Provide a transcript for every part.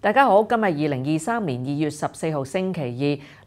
大家好，今日二零二三年二月十四號星期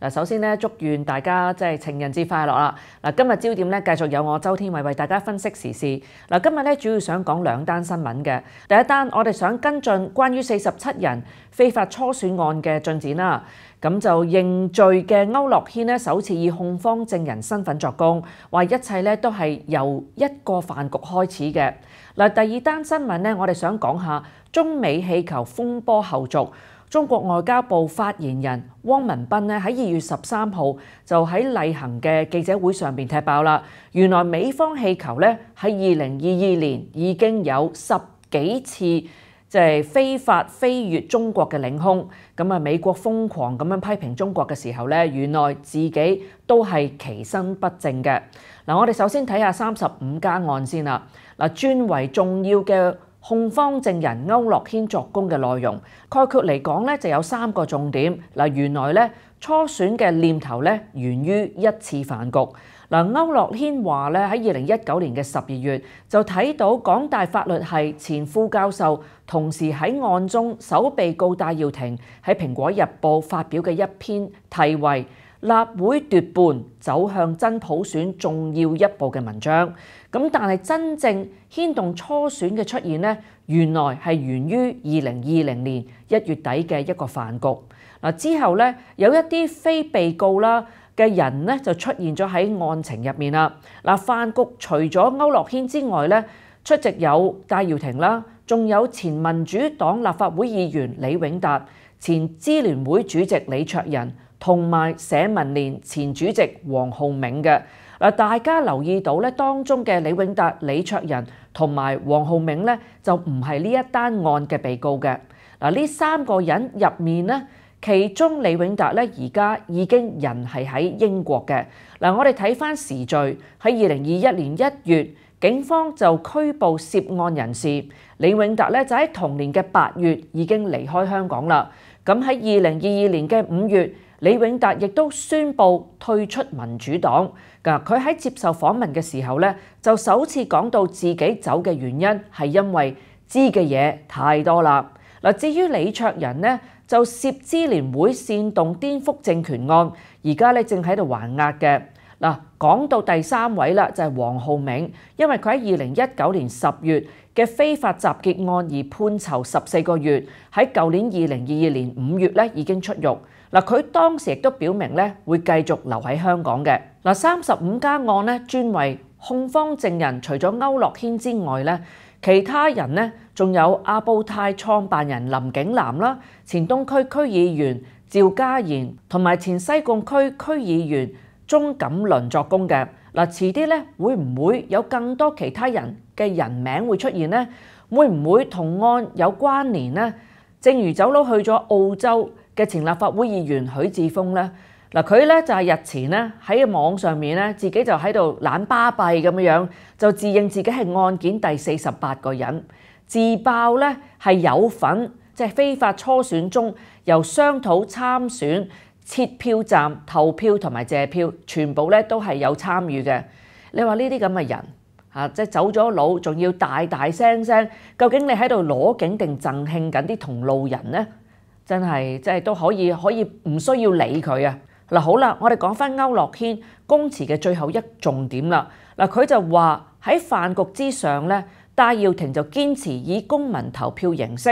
二。嗱，首先咧，祝願大家即係情人節快樂啦！嗱，今日焦點咧，繼續有我周天伟為大家分析時事。嗱，今日咧主要想講兩單新聞嘅。第一單，我哋想跟進關於四十七人非法初選案嘅進展啦。咁就認罪嘅歐樂軒咧，首次以控方證人身份作供，話一切咧都係由一個飯局開始嘅。嗱，第二單新聞咧，我哋想講下中美氣球風波後續。中國外交部發言人汪文斌咧喺二月十三號就喺例行嘅記者會上面踢爆啦，原來美方氣球咧喺二零二二年已經有十幾次。即係非法飛越中國嘅領空，咁啊美國瘋狂咁樣批評中國嘅時候咧，原來自己都係其身不正嘅嗱。我哋首先睇下三十五家案先啦嗱，專為重要嘅控方證人歐樂軒作供嘅內容概括嚟講咧，就有三個重點嗱。原來咧初選嘅念頭咧源於一次飯局。嗱，歐樂軒話咧喺二零一九年嘅十二月就睇到港大法律系前副教授，同時喺案中首被告戴耀廷喺《蘋果日報》發表嘅一篇題為《立會奪半走向真普選重要一步》嘅文章。咁但系真正牽動初選嘅出現咧，原來係源於二零二零年一月底嘅一個飯局。嗱之後咧，有一啲非被告啦。嘅人咧就出現咗喺案情入面啦。嗱，飯局除咗歐樂軒之外咧，出席有戴耀廷啦，仲有前民主黨立法會議員李永達、前支聯會主席李卓仁同埋社民連前主席黃浩明嘅。嗱，大家留意到咧，當中嘅李永達、李卓仁同埋黃浩明咧，就唔係呢一單案嘅被告嘅。嗱，呢三個人入面咧。其中李永達咧，而家已經人係喺英國嘅。嗱，我哋睇翻時序，喺二零二一年一月，警方就拘捕涉案人士。李永達咧就喺同年嘅八月已經離開香港啦。咁喺二零二二年嘅五月，李永達亦都宣布退出民主黨。嗱，佢喺接受訪問嘅時候咧，就首次講到自己走嘅原因係因為知嘅嘢太多啦。嗱，至於李卓人呢，就涉支聯會煽動顛覆政權案，而家咧正喺度還押嘅。嗱，講到第三位啦，就係黃浩明，因為佢喺二零一九年十月嘅非法集結案而判囚十四個月，喺舊年二零二二年五月咧已經出獄。嗱，佢當時亦都表明咧會繼續留喺香港嘅。嗱，三十五家案咧，專為控方證人，除咗歐樂軒之外咧。其他人呢，仲有阿布泰創辦人林景南啦，前東區區議員趙嘉賢同埋前西貢區區議員鍾錦麟作供嘅。嗱，遲啲咧會唔會有更多其他人嘅人名會出現呢？會唔會同案有關聯呢？正如走佬去咗澳洲嘅前立法會議員許志峰咧。嗱佢咧就係日前咧喺網上面咧自己就喺度懶巴閉咁樣，就自認自己係案件第四十八個人，自爆咧係有份即係非法初選中由商討參選、設票站、投票同埋借票，全部咧都係有參與嘅。你話呢啲咁嘅人嚇，即係走咗佬，仲要大大聲聲，究竟你喺度攞景定贈慶緊啲同路人呢？真係即係都可以可以唔需要理佢啊！嗱好啦，我哋講翻歐樂軒公辭嘅最後一重點啦。嗱，佢就話喺飯局之上咧，戴耀廷就堅持以公民投票形式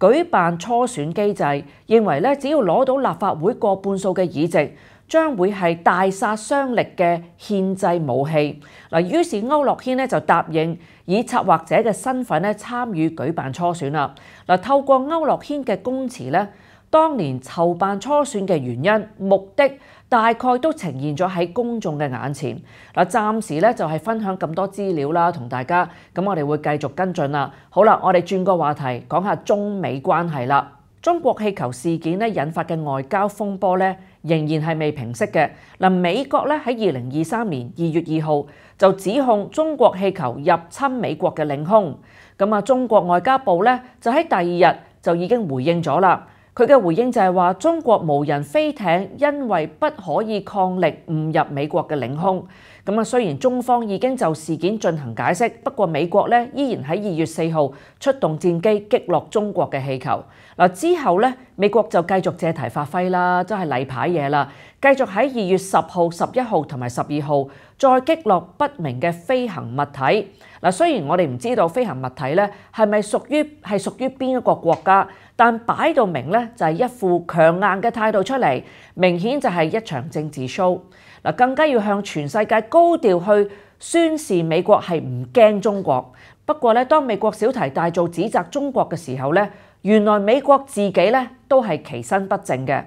舉辦初選機制，認為咧只要攞到立法會過半數嘅議席，將會係大殺傷力嘅憲制武器。嗱，於是歐樂軒咧就答應以策劃者嘅身份咧參與舉辦初選啦。嗱，透過歐樂軒嘅公辭咧。當年籌辦初選嘅原因、目的大概都呈現咗喺公眾嘅眼前嗱。暫時咧就係分享咁多資料啦，同大家咁，我哋會繼續跟進啦。好啦，我哋轉個話題，講下中美關係啦。中國氣球事件咧引發嘅外交風波咧，仍然係未平息嘅嗱。美國咧喺二零二三年二月二號就指控中國氣球入侵美國嘅領空，咁啊，中國外交部咧就喺第二日就已經回應咗啦。佢嘅回應就係話：中國無人飛艇因為不可以抗力誤入美國嘅領空。咁啊，雖然中方已經就事件進行解釋，不過美國咧依然喺二月四號出動戰機擊落中國嘅氣球。嗱之後咧，美國就繼續借題發揮啦，真係例牌嘢啦。繼續喺二月十號、十一號同埋十二號再擊落不明嘅飛行物體。嗱，雖然我哋唔知道飛行物體咧係咪屬於係屬於邊一個國家，但擺到明咧就係一副強硬嘅態度出嚟，明顯就係一場政治 show。嗱，更加要向全世界。高調去宣示美國係唔驚中國，不過咧，當美國小題大做指責中國嘅時候咧，原來美國自己咧都係其身不正嘅。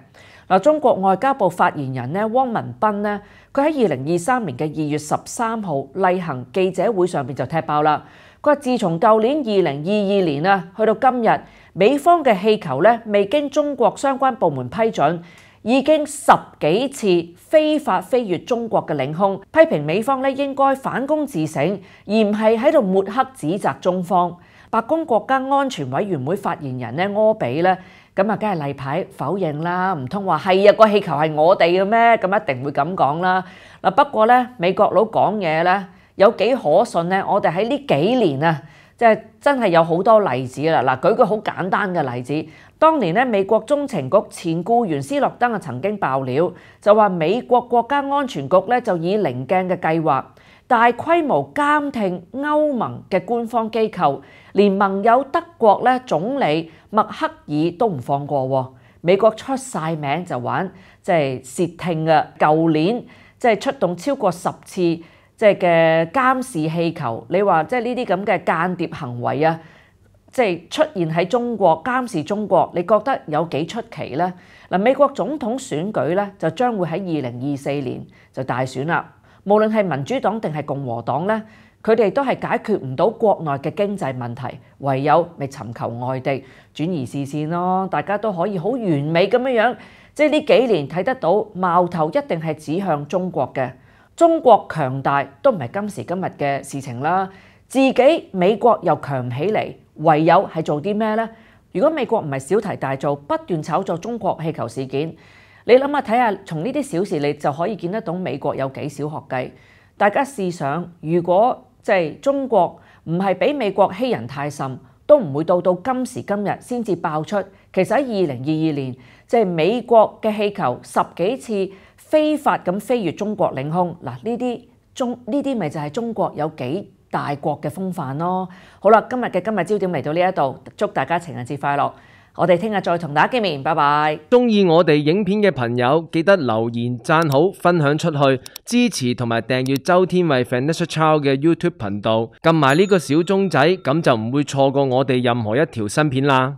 嗱，中國外交部發言人咧汪文斌咧，佢喺二零二三年嘅二月十三號例行記者會上面就踢爆啦，佢話：自從舊年二零二二年啊，去到今日，美方嘅氣球咧未經中國相關部門批准。已经十几次非法飞越中国嘅领空，批评美方咧应该反攻自省，而唔系喺度抹黑指责中方。白宫国家安全委员会发言人咧，柯比咧咁啊，梗系例牌否认啦，唔通话系啊个气球系我哋嘅咩？咁一定会咁讲啦嗱。不过咧，美国佬讲嘢咧有几可信咧？我哋喺呢几年啊。即係真係有好多例子啦！嗱，舉個好簡單嘅例子，當年咧美國中情局前僱員斯諾登啊曾經爆料，就話美國國家安全局咧就以零鏡嘅計劃大規模監聽歐盟嘅官方機構，連盟友德國咧總理默克爾都唔放過。美國出曬名就玩即係竊聽啊！舊年即係出動超過十次。即係嘅監視氣球，你話即係呢啲咁嘅間諜行為啊！即係出現喺中國監視中國，你覺得有幾出奇呢？嗱，美國總統選舉咧就將會喺二零二四年就大選啦。無論係民主黨定係共和黨咧，佢哋都係解決唔到國內嘅經濟問題，唯有咪尋求外地轉移視線咯。大家都可以好完美咁樣樣，即係呢幾年睇得到矛頭一定係指向中國嘅。中国强大都唔系今時今日嘅事情啦，自己美國又強起嚟，唯有係做啲咩呢？如果美國唔係小題大做，不斷炒作中國氣球事件，你諗下睇下，從呢啲小事你就可以見得到美國有幾少學計。大家試想，如果即係中國唔係俾美國欺人太甚，都唔會到到今時今日先至爆出。其實喺二零二二年，即係美國嘅氣球十幾次。非法咁飛越中國領空，嗱呢啲中呢啲咪就係中國有幾大國嘅風範咯。好啦，今日嘅今日焦點嚟到呢一度，祝大家情人節快樂。我哋聽日再同大家見面，拜拜。中意我哋影片嘅朋友，記得留言讚好、分享出去、支持同埋訂閱周天偉 f i n t s h i c c h l d 嘅 YouTube 頻道，撳埋呢個小鐘仔，咁就唔會錯過我哋任何一條新片啦。